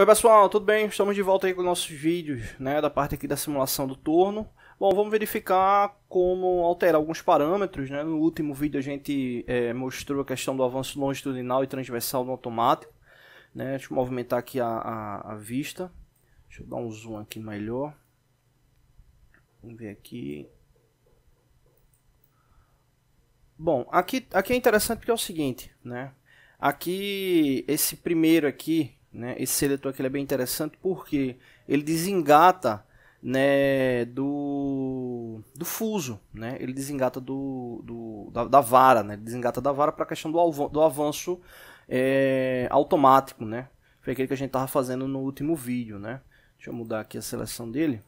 Oi pessoal, tudo bem? Estamos de volta aí com nossos vídeos, né, da parte aqui da simulação do torno. Bom, vamos verificar como alterar alguns parâmetros, né? No último vídeo a gente é, mostrou a questão do avanço longitudinal e transversal no automático, né? Deixa eu movimentar aqui a, a, a vista, deixa eu dar um zoom aqui melhor. Vamos ver aqui. Bom, aqui, aqui é interessante porque é o seguinte, né? Aqui, esse primeiro aqui, né? Esse seletor aqui é bem interessante porque ele desengata né, do, do fuso, né? ele desengata do, do da, da, vara, né? ele desengata da vara para a questão do, alvo, do avanço é, automático. Né? Foi aquele que a gente estava fazendo no último vídeo. Né? Deixa eu mudar aqui a seleção dele.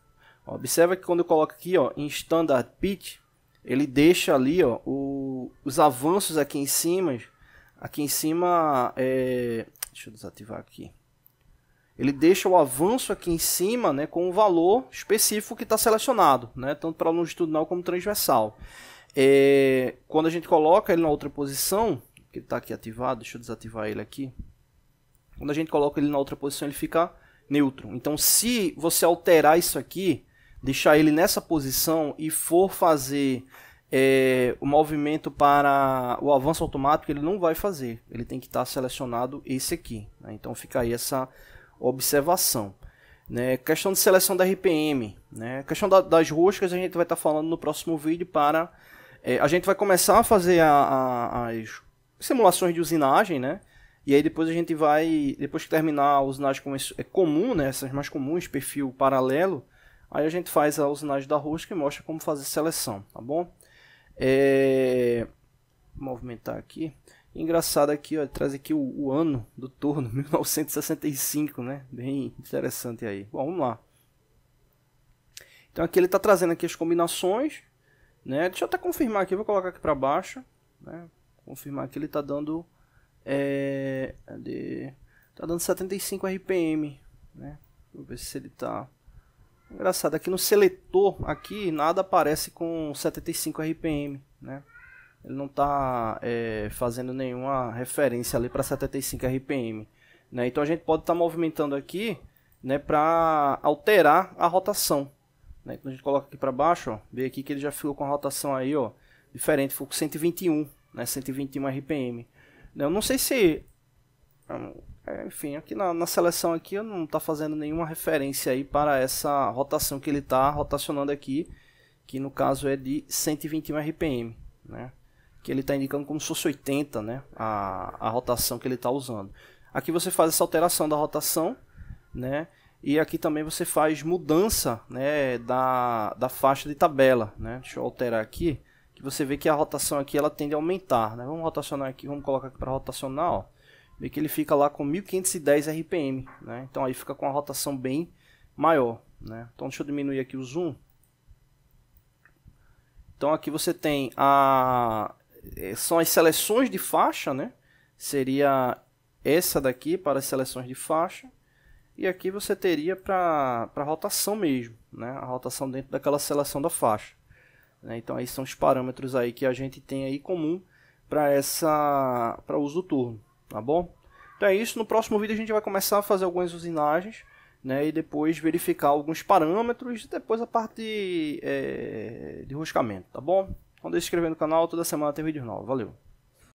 observa que quando eu coloco aqui ó, em Standard Pitch, ele deixa ali ó, o, os avanços aqui em cima aqui em cima é, Deixa eu desativar aqui. Ele deixa o avanço aqui em cima né, com o valor específico que está selecionado, né, tanto para longitudinal como transversal. É, quando a gente coloca ele na outra posição, que está aqui ativado, deixa eu desativar ele aqui. Quando a gente coloca ele na outra posição, ele fica neutro. Então, se você alterar isso aqui, deixar ele nessa posição e for fazer é, o movimento para o avanço automático ele não vai fazer, ele tem que estar selecionado esse aqui. Né? Então fica aí essa observação. Né? Questão de seleção da RPM, né? questão da, das roscas a gente vai estar falando no próximo vídeo para... É, a gente vai começar a fazer a, a, as simulações de usinagem, né? E aí depois a gente vai, depois que terminar a usinagem com é comum, né? Essas mais comuns, perfil paralelo, aí a gente faz a usinagem da rosca e mostra como fazer seleção, tá bom? É... Vou movimentar aqui. Engraçado aqui, ó, traz aqui o, o, ano do turno, 1965, né? Bem interessante aí. Bom, vamos lá. Então aqui ele está trazendo aqui as combinações, né? Deixa eu até confirmar aqui, vou colocar aqui para baixo, né? Confirmar que ele está dando é, de, tá dando 75 RPM, né? Vou ver se ele está Engraçado, aqui no seletor aqui nada aparece com 75 RPM, né? Ele não está é, fazendo nenhuma referência ali para 75 RPM, né? Então a gente pode estar tá movimentando aqui, né, para alterar a rotação. Né? Então a gente coloca aqui para baixo, ó, vê aqui que ele já ficou com a rotação aí, ó, diferente, ficou com 121, né? 121 RPM. Né? Eu não sei se enfim, aqui na, na, seleção aqui eu não tá fazendo nenhuma referência aí para essa rotação que ele está rotacionando aqui, que no caso é de 121 RPM, né? Que ele está indicando como se fosse 80, né? A, a rotação que ele está usando. Aqui você faz essa alteração da rotação, né? E aqui também você faz mudança né, da, da faixa de tabela, né? Deixa eu alterar aqui, que você vê que a rotação aqui ela tende a aumentar, né? Vamos rotacionar aqui, vamos colocar aqui para rotacionar, ó vê que ele fica lá com 1510 RPM, né? Então aí fica com a rotação bem maior, né? Então deixa eu diminuir aqui o zoom. Então aqui você tem a é, são as seleções de faixa, né? Seria essa daqui para as seleções de faixa. E aqui você teria para a rotação mesmo, né? A rotação dentro daquela seleção da faixa. Né? Então aí são os parâmetros aí que a gente tem aí comum para essa para uso do turno tá bom? Então é isso, no próximo vídeo a gente vai começar a fazer algumas usinagens, né, e depois verificar alguns parâmetros, e depois a parte de, eh, é, de roscamento, tá bom? Então deixa se inscrever no canal, toda semana tem vídeo novo, valeu!